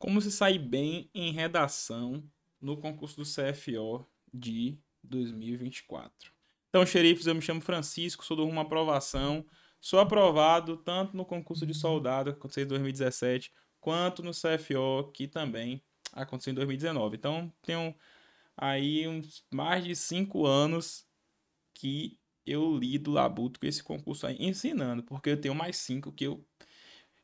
Como se sair bem em redação no concurso do CFO de 2024? Então, xerifes, eu me chamo Francisco, sou do rumo à aprovação. Sou aprovado tanto no concurso de soldado, que aconteceu em 2017, quanto no CFO, que também aconteceu em 2019. Então, tenho aí uns mais de cinco anos que eu lido labuto com esse concurso aí, ensinando, porque eu tenho mais cinco que eu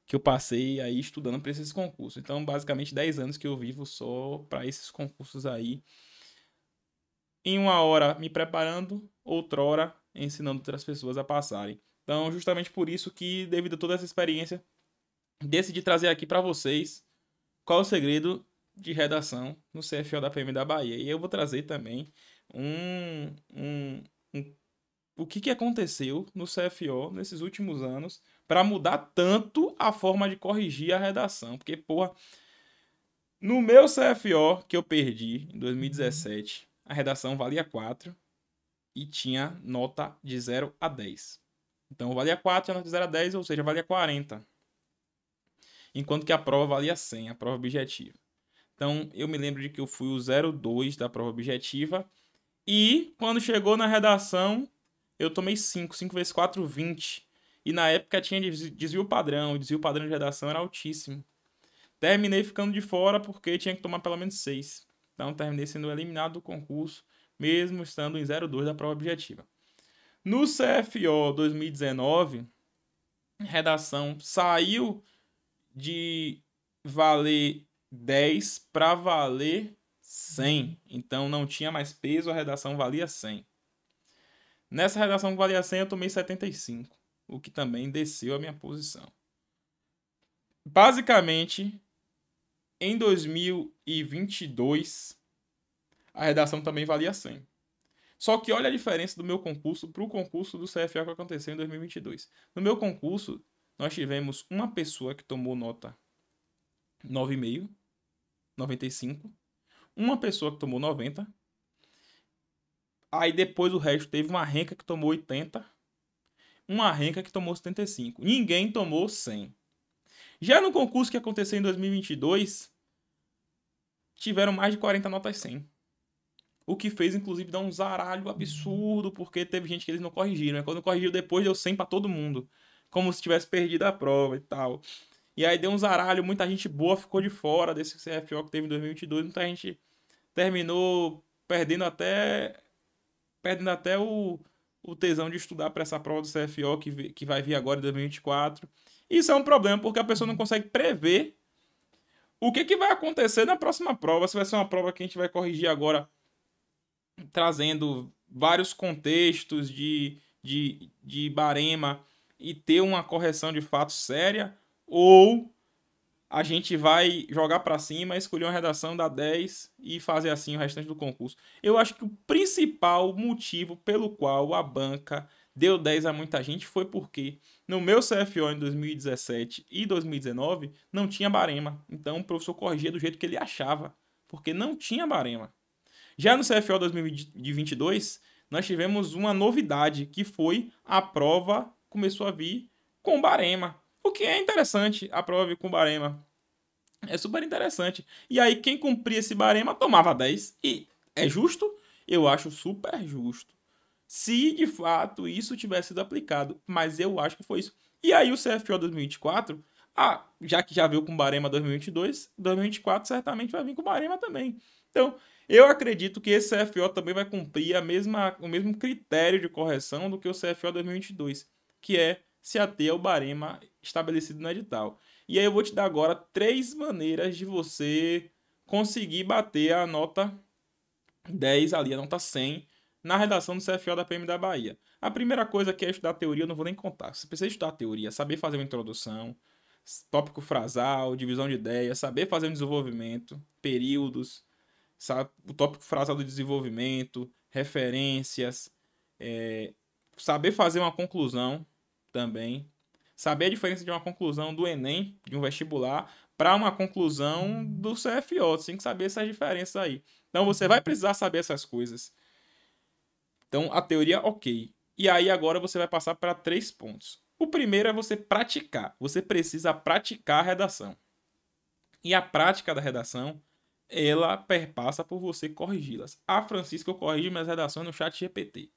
que eu passei aí estudando para esses concursos. Então, basicamente, 10 anos que eu vivo só para esses concursos aí. Em uma hora me preparando, outra hora ensinando outras pessoas a passarem. Então, justamente por isso que, devido a toda essa experiência, decidi trazer aqui para vocês qual é o segredo de redação no CFO da PM da Bahia. E eu vou trazer também um, um, um o que, que aconteceu no CFO nesses últimos anos para mudar tanto a forma de corrigir a redação. Porque, porra, no meu CFO que eu perdi em 2017, a redação valia 4 e tinha nota de 0 a 10. Então valia 4, a nota de 0 a 10, ou seja, valia 40. Enquanto que a prova valia 100, a prova objetiva. Então eu me lembro de que eu fui o 02 da prova objetiva. E quando chegou na redação, eu tomei 5. 5 vezes 4, 20. E na época tinha desvio padrão, o desvio padrão de redação era altíssimo. Terminei ficando de fora porque tinha que tomar pelo menos 6. Então terminei sendo eliminado do concurso, mesmo estando em 02 da prova objetiva. No CFO 2019, redação saiu de valer 10 para valer 100. Então não tinha mais peso, a redação valia 100. Nessa redação que valia 100, eu tomei 75 o que também desceu a minha posição. Basicamente, em 2022, a redação também valia 100. Só que olha a diferença do meu concurso para o concurso do CFA que aconteceu em 2022. No meu concurso, nós tivemos uma pessoa que tomou nota 9,5, 95, uma pessoa que tomou 90, aí depois o resto teve uma renca que tomou 80, uma renca que tomou 75. Ninguém tomou 100. Já no concurso que aconteceu em 2022, tiveram mais de 40 notas 100. O que fez, inclusive, dar um zaralho absurdo, porque teve gente que eles não corrigiram. É quando corrigiu depois, deu 100 para todo mundo. Como se tivesse perdido a prova e tal. E aí deu um zaralho, muita gente boa ficou de fora desse CFO que teve em 2022. Muita gente terminou perdendo até... Perdendo até o o tesão de estudar para essa prova do CFO que, que vai vir agora em 2024. Isso é um problema, porque a pessoa não consegue prever o que, que vai acontecer na próxima prova. Se vai ser uma prova que a gente vai corrigir agora, trazendo vários contextos de, de, de barema e ter uma correção de fato séria, ou a gente vai jogar para cima, escolher uma redação da 10 e fazer assim o restante do concurso. Eu acho que o principal motivo pelo qual a banca deu 10 a muita gente foi porque no meu CFO em 2017 e 2019 não tinha barema. Então o professor corrigia do jeito que ele achava, porque não tinha barema. Já no CFO 2022, nós tivemos uma novidade, que foi a prova começou a vir com barema. O que é interessante, a prova com barema. É super interessante. E aí, quem cumpria esse barema tomava 10. E é justo? Eu acho super justo. Se de fato isso tivesse sido aplicado, mas eu acho que foi isso. E aí, o CFO 2024, ah, já que já veio com barema 2022, 2024 certamente vai vir com barema também. Então, eu acredito que esse CFO também vai cumprir a mesma, o mesmo critério de correção do que o CFO 2022, que é se ater ao barema estabelecido no edital. E aí eu vou te dar agora três maneiras de você conseguir bater a nota 10 ali, a nota 100, na redação do CFO da PM da Bahia. A primeira coisa que é estudar teoria, eu não vou nem contar. Você precisa estudar teoria, saber fazer uma introdução, tópico frasal, divisão de ideias, saber fazer um desenvolvimento, períodos, o tópico frasal do desenvolvimento, referências, é, saber fazer uma conclusão, também. Saber a diferença de uma conclusão do Enem, de um vestibular, para uma conclusão do CFO. Você tem que saber essas diferenças aí. Então você vai precisar saber essas coisas. Então a teoria, ok. E aí agora você vai passar para três pontos. O primeiro é você praticar. Você precisa praticar a redação. E a prática da redação, ela perpassa por você corrigi-las. A Francisca, eu corrijo minhas redações no chat GPT.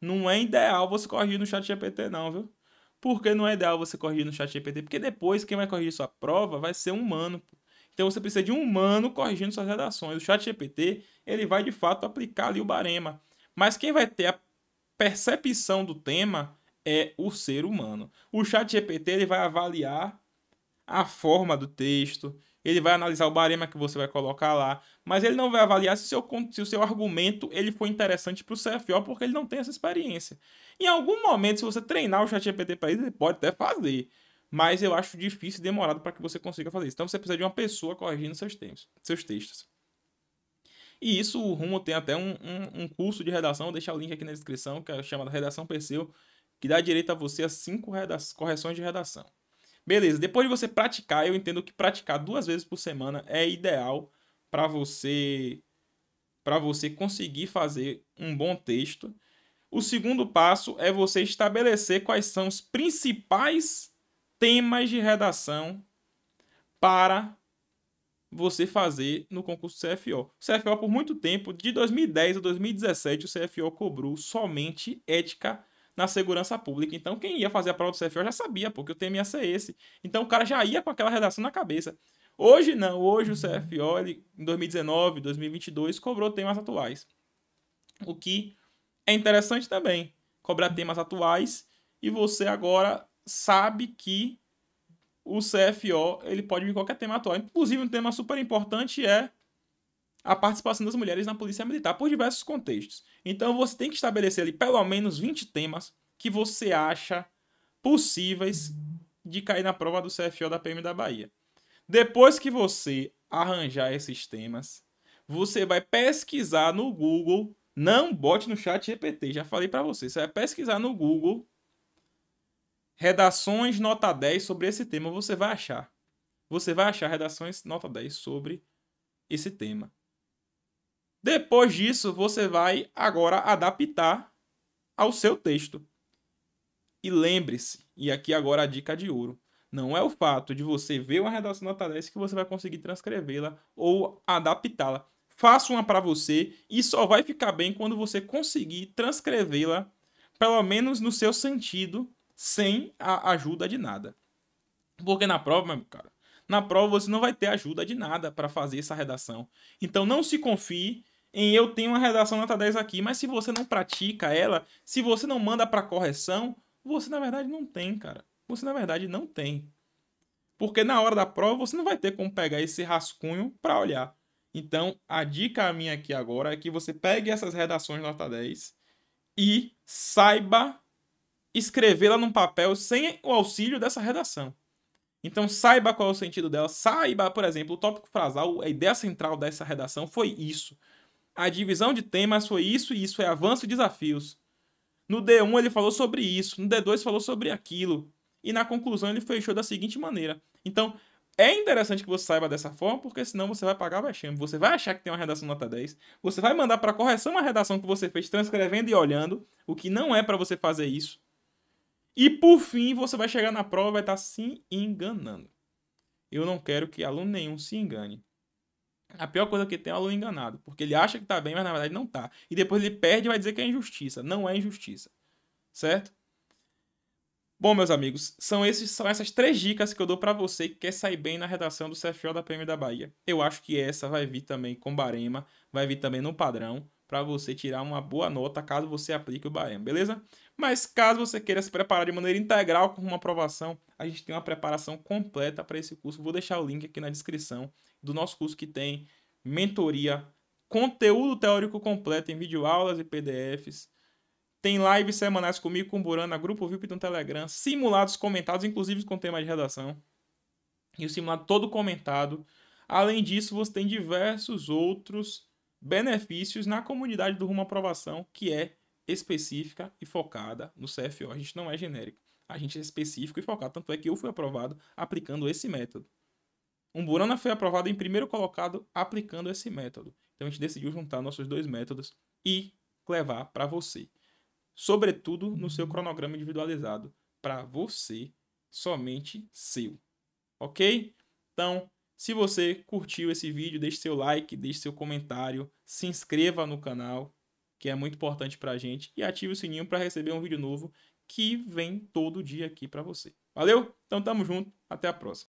Não é ideal você corrigir no chat GPT não, viu? Porque não é ideal você corrigir no chat GPT, porque depois quem vai corrigir sua prova vai ser um humano. Então você precisa de um humano corrigindo suas redações. O chat GPT, ele vai de fato aplicar ali o barema. Mas quem vai ter a percepção do tema é o ser humano. O chat GPT, ele vai avaliar a forma do texto, ele vai analisar o barema que você vai colocar lá, mas ele não vai avaliar se o seu, se o seu argumento ele foi interessante para o CFO, porque ele não tem essa experiência. Em algum momento, se você treinar o ChatGPT para isso, ele pode até fazer, mas eu acho difícil e demorado para que você consiga fazer isso. Então você precisa de uma pessoa corrigindo seus, tempos, seus textos. E isso, o Rumo tem até um, um, um curso de redação, vou deixar o link aqui na descrição, que é chamado Redação Perseu, que dá direito a você a cinco correções de redação. Beleza, depois de você praticar, eu entendo que praticar duas vezes por semana é ideal para você para você conseguir fazer um bom texto. O segundo passo é você estabelecer quais são os principais temas de redação para você fazer no concurso CFO. CFO por muito tempo, de 2010 a 2017, o CFO cobrou somente ética na segurança pública. Então, quem ia fazer a prova do CFO já sabia, porque o tema ia ser esse. Então, o cara já ia com aquela redação na cabeça. Hoje não, hoje o uhum. CFO, ele, em 2019, 2022, cobrou temas atuais. O que é interessante também, cobrar temas atuais e você agora sabe que o CFO ele pode vir qualquer tema atual. Inclusive, um tema super importante é a participação das mulheres na polícia militar por diversos contextos. Então você tem que estabelecer ali pelo menos 20 temas que você acha possíveis de cair na prova do CFO da PM da Bahia. Depois que você arranjar esses temas, você vai pesquisar no Google, não bote no chat GPT, já falei para você, você vai pesquisar no Google redações nota 10 sobre esse tema, você vai achar. Você vai achar redações nota 10 sobre esse tema. Depois disso, você vai agora adaptar ao seu texto. E lembre-se, e aqui agora a dica de ouro, não é o fato de você ver uma redação nota 10 que você vai conseguir transcrevê-la ou adaptá-la. Faça uma para você e só vai ficar bem quando você conseguir transcrevê-la, pelo menos no seu sentido, sem a ajuda de nada. Porque na prova, meu cara, na prova você não vai ter ajuda de nada para fazer essa redação. Então não se confie em eu tenho uma redação nota 10 aqui, mas se você não pratica ela, se você não manda para correção, você na verdade não tem, cara. Você na verdade não tem. Porque na hora da prova você não vai ter como pegar esse rascunho para olhar. Então, a dica minha aqui agora é que você pegue essas redações nota 10 e saiba escrevê-la num papel sem o auxílio dessa redação. Então, saiba qual é o sentido dela, saiba, por exemplo, o tópico frasal, a ideia central dessa redação foi isso a divisão de temas foi isso e isso, é avanço e desafios. No D1 ele falou sobre isso, no D2 falou sobre aquilo. E na conclusão ele fechou da seguinte maneira. Então, é interessante que você saiba dessa forma, porque senão você vai pagar o Você vai achar que tem uma redação nota 10, você vai mandar para correção a redação que você fez transcrevendo e olhando, o que não é para você fazer isso. E por fim, você vai chegar na prova e vai estar tá se enganando. Eu não quero que aluno nenhum se engane. A pior coisa que tem é o aluno enganado, porque ele acha que tá bem, mas na verdade não tá. E depois ele perde e vai dizer que é injustiça. Não é injustiça. Certo? Bom, meus amigos, são, esses, são essas três dicas que eu dou para você que quer sair bem na redação do CFO da PM da Bahia. Eu acho que essa vai vir também com barema, vai vir também no padrão, para você tirar uma boa nota caso você aplique o barema, beleza? Mas caso você queira se preparar de maneira integral com uma aprovação, a gente tem uma preparação completa para esse curso. Vou deixar o link aqui na descrição do nosso curso que tem mentoria, conteúdo teórico completo em videoaulas e PDFs. Tem lives semanais comigo, com Burana, grupo VIP no Telegram, simulados comentados, inclusive com tema de redação. E o simulado todo comentado. Além disso, você tem diversos outros benefícios na comunidade do Rumo Aprovação, que é específica e focada no CFO. A gente não é genérico. A gente é específico e focado. Tanto é que eu fui aprovado aplicando esse método. Um Burana foi aprovado em primeiro colocado aplicando esse método. Então a gente decidiu juntar nossos dois métodos e levar para você. Sobretudo no seu cronograma individualizado. Para você, somente seu. Ok? Então, se você curtiu esse vídeo, deixe seu like, deixe seu comentário, se inscreva no canal que é muito importante para a gente, e ative o sininho para receber um vídeo novo que vem todo dia aqui para você. Valeu? Então tamo junto, até a próxima.